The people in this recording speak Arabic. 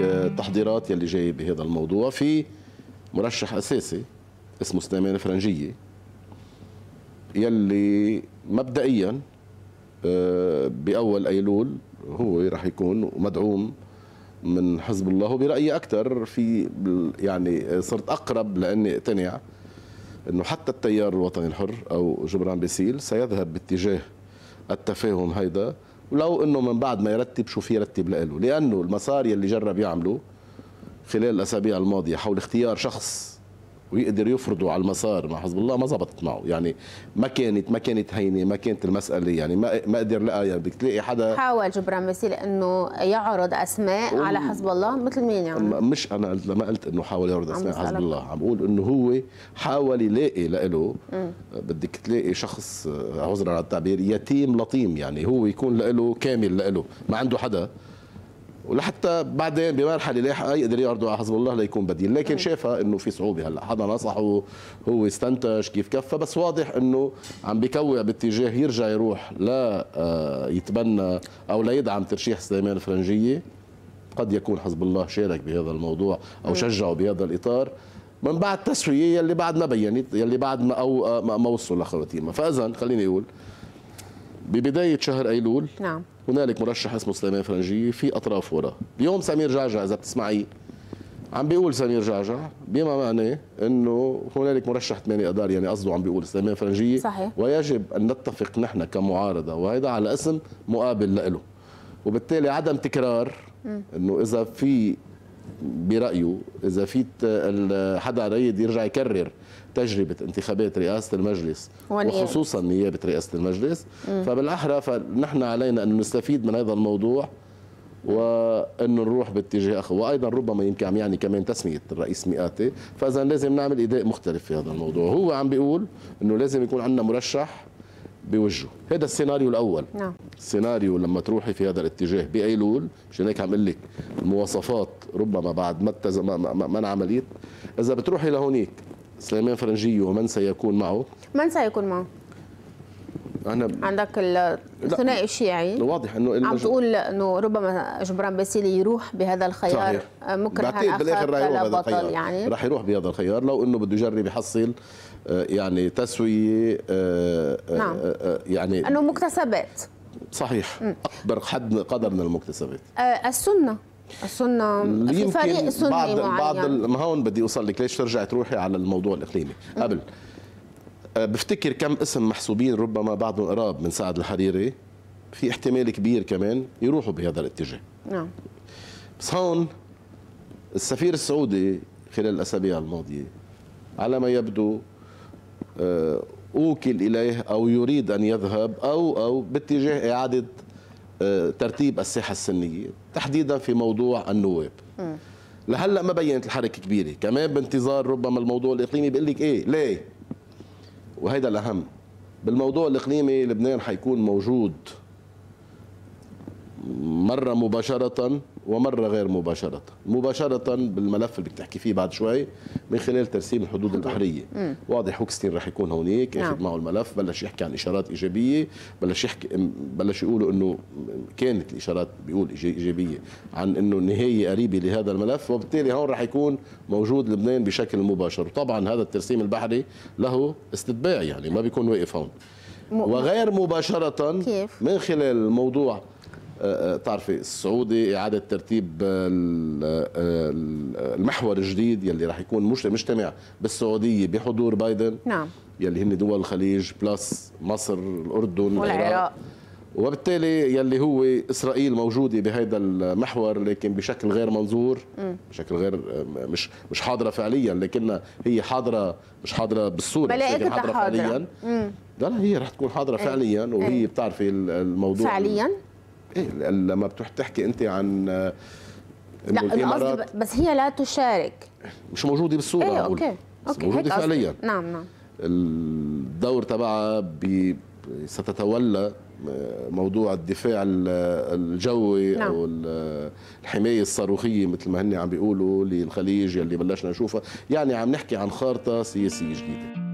التحضيرات آه، يلي جاي بهذا الموضوع في مرشح اساسي اسمه سليمان فرنجيه يلي مبدئيا آه، باول ايلول هو راح يكون مدعوم من حزب الله وبرايي اكثر في يعني صرت اقرب لاني اقتنع انه حتى التيار الوطني الحر او جبران باسيل سيذهب باتجاه التفاهم هيدا ولو انه من بعد ما يرتب شو في يرتب لإله لانه المسار يلي جرب يعمله خلال الاسابيع الماضيه حول اختيار شخص ويقدر يفرضه على المسار مع حزب الله ما زبطت معه يعني ما كانت ما كانت هينه ما كانت المساله يعني ما ما قدر لقى يعني بدك تلاقي حدا حاول جبران ميسي انه يعرض اسماء على حزب الله مثل مين يعني مش انا قلت ما قلت انه حاول يعرض اسماء على حزب الله عم بقول انه هو حاول يلاقي لإله أه، بدك تلاقي شخص أه، عذرا على التعبير يتيم لطيم يعني هو يكون لإله كامل لإله ما عنده حدا ولحتى بعدين بمرحله لاحقه يقدر يعرضوا على حزب الله ليكون بديل، لكن شافها انه في صعوبه هلا، حدا نصحه هو استنتج كيف كفى بس واضح انه عم بكوع باتجاه يرجع يروح لا آه، يتبنى او لا يدعم ترشيح سليمان الفرنجيه قد يكون حزب الله شارك بهذا الموضوع او شجعه بهذا الاطار من بعد تسويه يلي بعد ما بينت يلي بعد ما او آه، ما وصلوا لخواتيمها، فاذا خليني اقول ببدايه شهر ايلول نعم هنالك مرشح اسمه سليمان فرنجية في أطراف وراه اليوم سمير جعجع إذا بتسمعي عم بيقول سمير جعجع بما معناه انه هنالك مرشح ثمانية اذار يعني قصده عم بيقول سليمان فرنجيه صحيح. ويجب ان نتفق نحن كمعارضه وهذا على اسم مقابل له وبالتالي عدم تكرار انه اذا في برايه اذا في حدا رايد يرجع يكرر تجربه انتخابات رئاسه المجلس ونيابة. وخصوصا نيابه رئاسه المجلس م. فبالاحرى فنحن علينا ان نستفيد من هذا الموضوع وانه نروح باتجاه اخر وايضا ربما يمكن عم يعني كمان تسميه الرئيس مئاتي فاذا لازم نعمل اداء مختلف في هذا الموضوع هو عم بيقول انه لازم يكون عندنا مرشح بوجهه هذا السيناريو الاول نعم السيناريو لما تروحي في هذا الاتجاه بايلول مشان هيك عم لك المواصفات ربما بعد ما ما انعملت اذا بتروحي لهونيك سليمان فرنجي ومن سيكون معه من سيكون معه انا عندك الثنائي الشيعي واضح انه عم تقول انه ربما جبران باسيلي يروح بهذا الخيار آه، مكره بالاخر راح يروح بهذا الخيار يعني راح يروح بهذا الخيار لو انه بده يجرب يحصل آه، يعني تسويه آه، نعم. يعني انه مكتسبات صحيح اكبر حد قدر من المكتسبات السنه السنه في فريق سني بعض معين بعض هون بدي اوصل لك ليش رجعت روحي على الموضوع الاقليمي قبل م. أه، بفتكر كم اسم محسوبين ربما بعض قراب من سعد الحريري في احتمال كبير كمان يروحوا بهذا الاتجاه نعم بس هون السفير السعودي خلال الاسابيع الماضيه على ما يبدو أه، اوكل اليه او يريد ان يذهب او او باتجاه اعاده أه، ترتيب الساحه السنيه تحديدا في موضوع النواب لهلا ما بينت الحركه كبيره كمان بانتظار ربما الموضوع الاقليمي بيقول لك ايه ليه وهيدا الأهم بالموضوع الإقليمي لبنان حيكون موجود مرة مباشرة ومرة غير مباشرة مباشرة بالملف اللي بتحكي فيه بعد شوي من خلال ترسيم الحدود البحرية واضح هوكستين رح يكون هونيك اخذ نعم. معه الملف بلش يحكي عن إشارات إيجابية بلش يحكي بلش يقولوا أنه كانت الإشارات بيقول إيجابية عن أنه النهاية قريبة لهذا الملف وبالتالي هون رح يكون موجود لبنان بشكل مباشر وطبعا هذا الترسيم البحري له استتباع يعني ما بيكون واقف هون وغير مباشرة كيف؟ من خلال موضوع تعرفي السعودي اعاده ترتيب المحور الجديد يلي راح يكون مش مجتمع بالسعوديه بحضور بايدن نعم يلي هن دول الخليج بلس مصر الاردن والعراق وبالتالي يلي هو اسرائيل موجوده بهذا المحور لكن بشكل غير منظور بشكل غير مش مش حاضره فعليا لكنها هي حاضره مش حاضره بالصوره لكن حاضره فعليا لا هي رح تكون حاضره إيه. فعليا وهي إيه. بتعرفي الموضوع فعليا ايه لما بتروح تحكي انت عن آه، لا القصد بس هي لا تشارك مش موجوده بالصوره ايه اوكي اوكي, أوكي. موجوده فعليا نعم نعم الدور تبعها ستتولى آه، موضوع الدفاع الجوي نعم. او الحمايه الصاروخيه مثل ما هن عم بيقولوا للخليج يلي بلشنا نشوفها يعني عم نحكي عن خارطه سياسيه جديده